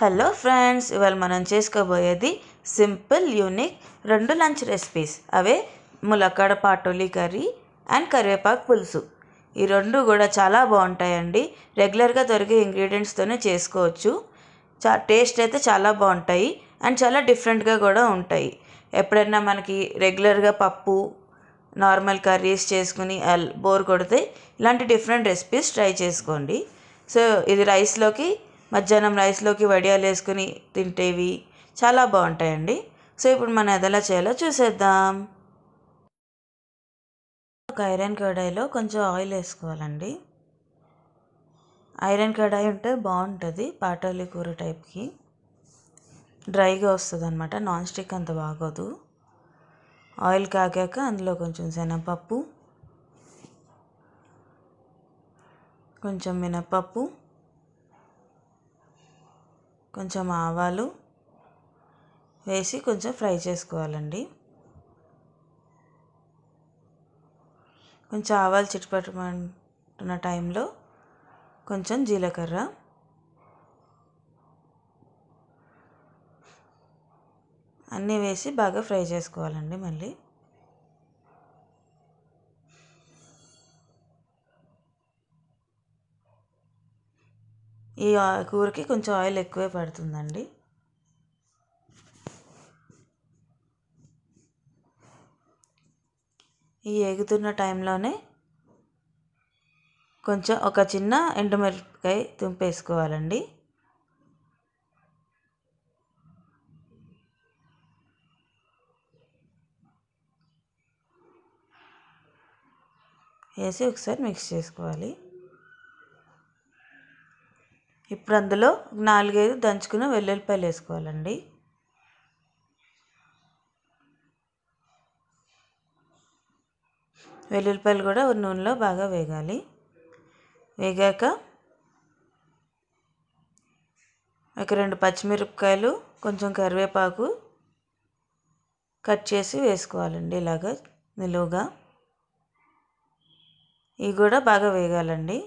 hello friends ఇవాళ మనం చేసుకోబోయేది సింపుల్ యూనిక్ రెండు లంచ్ రెసిపీస్ అవే ములక్కాడ పాటోలి కర్రీ అండ్ కరివేపాకు పులుసు ఈ రెండు కూడా చాలా బాగుంటాయండి రెగ్యులర్గా దొరికే ఇంగ్రీడియంట్స్తోనే చేసుకోవచ్చు చా టేస్ట్ అయితే చాలా బాగుంటాయి అండ్ చాలా డిఫరెంట్గా కూడా ఉంటాయి ఎప్పుడైనా మనకి రెగ్యులర్గా పప్పు నార్మల్ కర్రీస్ చేసుకుని బోర్ కొడితే ఇలాంటి డిఫరెంట్ రెసిపీస్ ట్రై చేసుకోండి సో ఇది రైస్లోకి మధ్యాహ్నం రైస్లోకి వడియాలు వేసుకుని తింటేవి చాలా బాగుంటాయండి సో ఇప్పుడు మనం ఎదలా చేయాలో చూసేద్దాం ఒక ఐరన్ కడాయిలో కొంచెం ఆయిల్ వేసుకోవాలండి ఐరన్ కడాయి ఉంటే బాగుంటుంది పాటోలి కూర టైప్కి డ్రైగా వస్తుంది అనమాట నాన్ స్టిక్ అంత బాగోదు ఆయిల్ కాగాక అందులో కొంచెం శనగపప్పు కొంచెం మినప్పప్పు కొంచెం ఆవాలు వేసి కొంచెం ఫ్రై చేసుకోవాలండి కొంచెం ఆవాలు చిట్టుపట్టమంటున్న టైంలో కొంచెం జీలకర్ర అన్నీ వేసి బాగా ఫ్రై చేసుకోవాలండి మళ్ళీ ఈ కూరకి కొంచెం ఆయిల్ ఎక్కువే పడుతుందండి ఈ ఎగుతున్న టైంలోనే కొంచెం ఒక చిన్న ఎండుమిరపకాయ తుంపేసుకోవాలండి వేసి ఒకసారి మిక్స్ చేసుకోవాలి ఇప్పుడు అందులో నాలుగైదు దంచుకున్న వెల్లుల్లిపాయలు వేసుకోవాలండి వెల్లుల్లిపాయలు కూడా నూనెలో బాగా వేగాలి వేగాక ఒక రెండు పచ్చిమిరపకాయలు కొంచెం కరివేపాకు కట్ చేసి వేసుకోవాలండి ఇలాగ నిలువుగా ఇవి కూడా బాగా వేగాలండి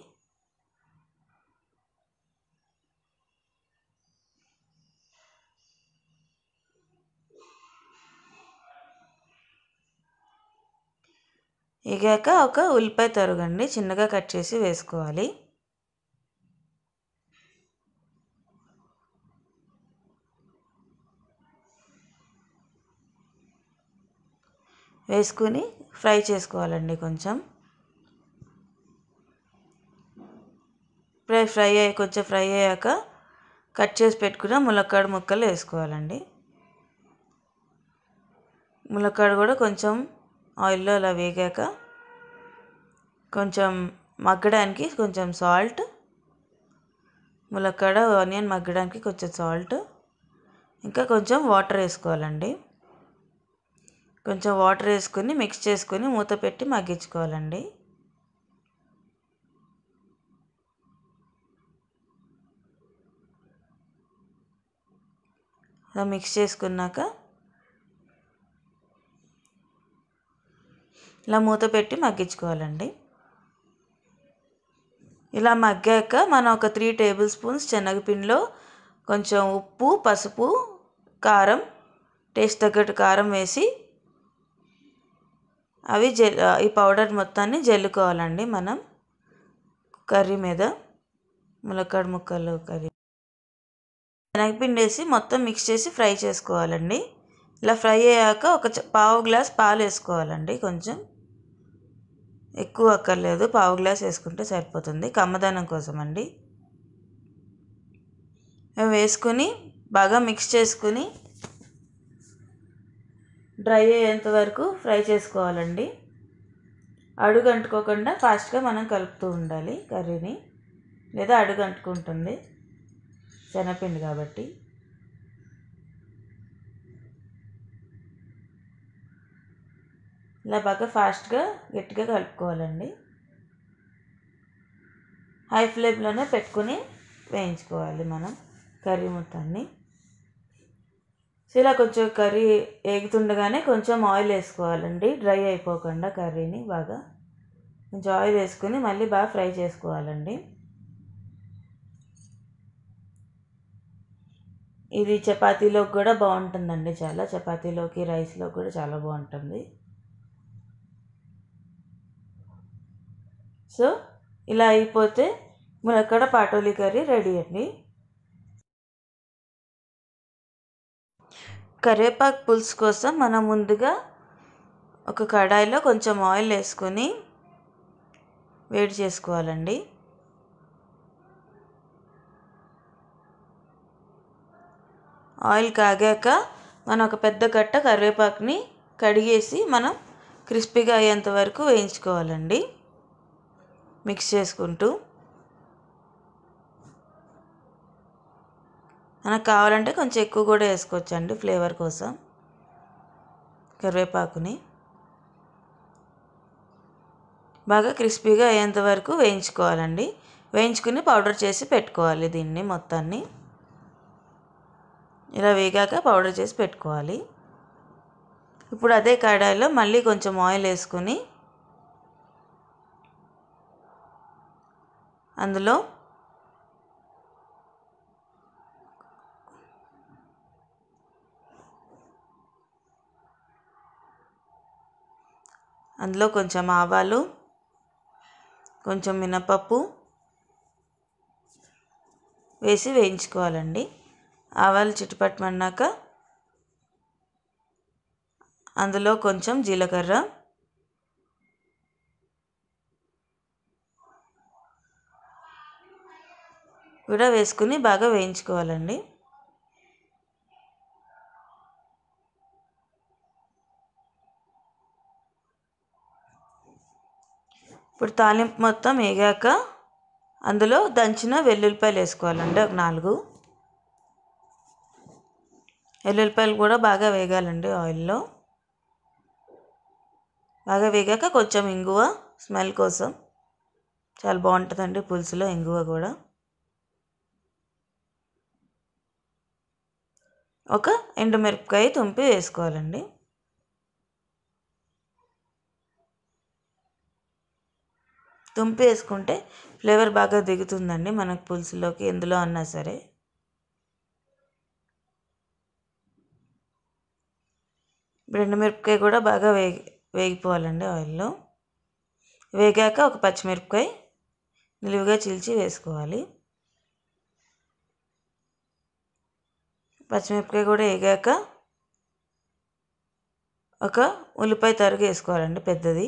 ఇగాక ఒక ఉల్లిపాయ తరుగండి చిన్నగా కట్ చేసి వేసుకోవాలి వేసుకుని ఫ్రై చేసుకోవాలండి కొంచెం ఫ్రై ఫ్రై అయ్యి కొంచెం ఫ్రై అయ్యాక కట్ చేసి పెట్టుకున్న ములక్కాడ ముక్కలు వేసుకోవాలండి ములక్కాడ కూడా కొంచెం ఆయిల్లో అలా వేగాక కొంచెం మగ్గడానికి కొంచెం సాల్ట్ ములక్కాడ ఆనియన్ మగ్గడానికి కొంచెం సాల్ట్ ఇంకా కొంచెం వాటర్ వేసుకోవాలండి కొంచెం వాటర్ వేసుకుని మిక్స్ చేసుకుని మూత పెట్టి మగ్గించుకోవాలండి అలా మిక్స్ చేసుకున్నాక ఇలా మూత పెట్టి మగ్గించుకోవాలండి ఇలా మగ్గాక మనం ఒక త్రీ టేబుల్ స్పూన్స్ శనగపిండిలో కొంచెం ఉప్పు పసుపు కారం టేస్ట్ తగ్గట్టు కారం వేసి అవి జల్ ఈ పౌడర్ మొత్తాన్ని జల్లుకోవాలండి మనం కర్రీ మీద ములక్కాడ ముక్కలు కర్రీ శనగపిండి వేసి మొత్తం మిక్స్ చేసి ఫ్రై చేసుకోవాలండి ఇలా ఫ్రై అయ్యాక ఒక పావు గ్లాస్ పాలు వేసుకోవాలండి కొంచెం ఎక్కువ అక్కర్లేదు పావు గ్లాస్ వేసుకుంటే సరిపోతుంది కమ్మదనం కోసం అండి వేసుకుని బాగా మిక్స్ చేసుకుని డ్రై అయ్యేంత వరకు ఫ్రై చేసుకోవాలండి అడుగు అంటుకోకుండా ఫాస్ట్గా మనం కలుపుతూ ఉండాలి కర్రీని లేదా అడుగు అంటుకుంటుంది శనగపిండి కాబట్టి ఇలా బాగా ఫాస్ట్గా గట్టిగా కలుపుకోవాలండి హై ఫ్లేమ్లోనే పెట్టుకుని వేయించుకోవాలి మనం కర్రీ మొత్తాన్ని సో ఇలా కొంచెం కర్రీ ఏగుతుండగానే కొంచెం ఆయిల్ వేసుకోవాలండి డ్రై అయిపోకుండా కర్రీని బాగా కొంచెం ఆయిల్ వేసుకుని మళ్ళీ బాగా ఫ్రై చేసుకోవాలండి ఇది చపాతీలోకి కూడా బాగుంటుందండి చాలా చపాతీలోకి రైస్లోకి కూడా చాలా బాగుంటుంది సో ఇలా అయిపోతే మునక్కడ పాటోలి కర్రీ రెడీ అండి కరివేపాకు పులుసు కోసం మనం ముందుగా ఒక కడాయిలో కొంచెం ఆయిల్ వేసుకొని వేడి చేసుకోవాలండి ఆయిల్ కాగాక మనం ఒక పెద్ద కట్ట కరివేపాకుని కడిగేసి మనం క్రిస్పీగా అయ్యేంత వరకు వేయించుకోవాలండి మిక్స్ చేసుకుంటూ మనకు కావాలంటే కొంచెం ఎక్కువ కూడా వేసుకోవచ్చండి ఫ్లేవర్ కోసం కరివేపాకుని బాగా క్రిస్పీగా అయ్యేంత వరకు వేయించుకోవాలండి వేయించుకుని పౌడర్ చేసి పెట్టుకోవాలి దీన్ని మొత్తాన్ని ఇలా వేగాక పౌడర్ చేసి పెట్టుకోవాలి ఇప్పుడు అదే కడాయిలో మళ్ళీ కొంచెం ఆయిల్ వేసుకుని అందులో అందులో కొంచెం ఆవాలు కొంచెం మినపప్పు వేసి వేయించుకోవాలండి ఆవాలు చిట్టుపట్టమన్నాక అందులో కొంచెం జీలకర్ర విడ వేసుకుని బాగా వేయించుకోవాలండి ఇప్పుడు తాలింపు మొత్తం వేగాక అందులో దంచిన వెల్లుల్లిపాయలు వేసుకోవాలండి ఒక నాలుగు వెల్లుల్లిపాయలు కూడా బాగా వేగాలండి ఆయిల్లో బాగా వేగాక కొంచెం ఇంగువ స్మెల్ కోసం చాలా బాగుంటుందండి పులుసులో ఇంగువ కూడా ఒక ఎండుమిరపకాయ తుంపి వేసుకోవాలండి తుంపి వేసుకుంటే ఫ్లేవర్ బాగా దిగుతుందండి మనకు పులుసులోకి ఎందులో అన్నా సరే మిరపకాయ కూడా బాగా వేగి వేగిపోవాలండి ఆయిల్లో వేగాక ఒక పచ్చిమిరపకాయ నిలువుగా చీల్చి వేసుకోవాలి పచ్చిమిరపకాయ కూడా వేగాక ఒక ఉల్లిపాయ తరుగు వేసుకోవాలండి పెద్దది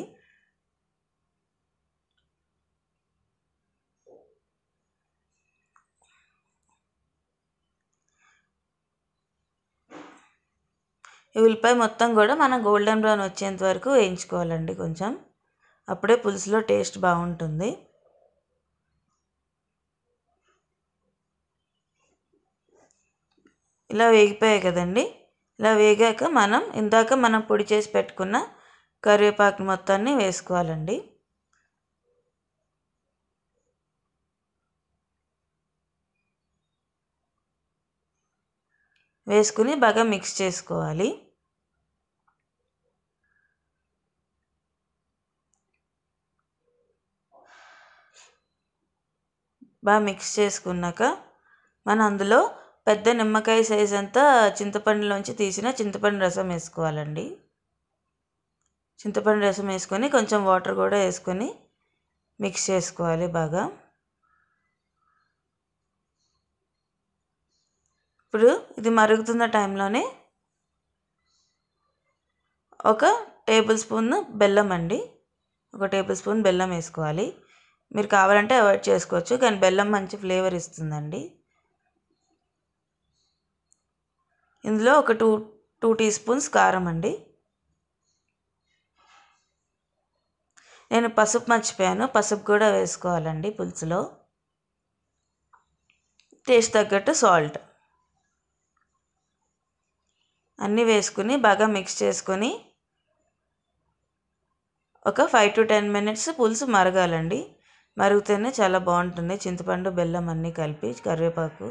ఈ ఉల్లిపాయ మొత్తం కూడా మనం గోల్డెన్ బ్రౌన్ వచ్చేంత వరకు వేయించుకోవాలండి కొంచెం అప్పుడే పులుసులో టేస్ట్ బాగుంటుంది ఇలా వేగిపోయాయి కదండి ఇలా వేగాక మనం ఇందాక మనం పొడి చేసి పెట్టుకున్న కరివేపాకు మొత్తాన్ని వేసుకోవాలండి వేసుకుని బాగా మిక్స్ చేసుకోవాలి బాగా మిక్స్ చేసుకున్నాక మనం అందులో పెద్ద నిమ్మకాయ సైజ్ అంతా చింతపండులోంచి తీసిన చింతపండు రసం వేసుకోవాలండి చింతపండు రసం వేసుకొని కొంచెం వాటర్ కూడా వేసుకొని మిక్స్ చేసుకోవాలి బాగా ఇప్పుడు ఇది మరుగుతున్న టైంలోనే ఒక టేబుల్ స్పూన్ బెల్లం అండి ఒక టేబుల్ స్పూన్ బెల్లం వేసుకోవాలి మీరు కావాలంటే అవాయిడ్ చేసుకోవచ్చు కానీ బెల్లం మంచి ఫ్లేవర్ ఇస్తుందండి ఇందులో ఒక టూ టూ టీ స్పూన్స్ కారం అండి నేను పసుపు మర్చిపోయాను పసుపు కూడా వేసుకోవాలండి పులుసులో టేస్ట్ తగ్గట్టు సాల్ట్ అన్నీ వేసుకుని బాగా మిక్స్ చేసుకొని ఒక ఫైవ్ టు టెన్ మినిట్స్ పులుసు మరగాలండి మరుగుతేనే చాలా బాగుంటుంది చింతపండు బెల్లం అన్నీ కలిపి కరివేపాకు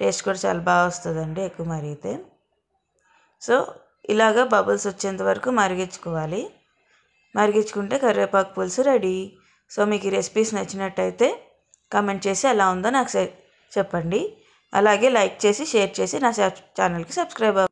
టేస్ట్ కూడా చాలా బాగా వస్తుందండి ఎక్కువ మరిగితే సో ఇలాగ బబుల్స్ వచ్చేంత వరకు మరిగించుకోవాలి మరిగించుకుంటే కరివేపాకు పులుసు రెడీ సో మీకు ఈ రెసిపీస్ నచ్చినట్టయితే కామెంట్ చేసి ఎలా ఉందో నాకు చెప్పండి అలాగే లైక్ చేసి షేర్ చేసి నా ఛానల్కి సబ్స్క్రైబ్ అవ్వండి